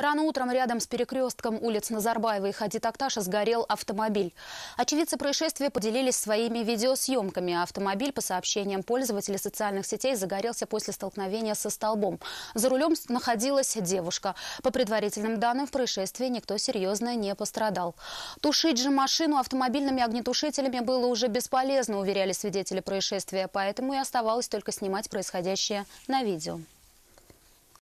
Рано утром рядом с перекрестком улиц Назарбаева и Хади Такташа сгорел автомобиль. Очевидцы происшествия поделились своими видеосъемками. Автомобиль, по сообщениям пользователей социальных сетей, загорелся после столкновения со столбом. За рулем находилась девушка. По предварительным данным, в происшествии никто серьезно не пострадал. Тушить же машину автомобильными огнетушителями было уже бесполезно, уверяли свидетели происшествия, поэтому и оставалось только снимать происходящее на видео.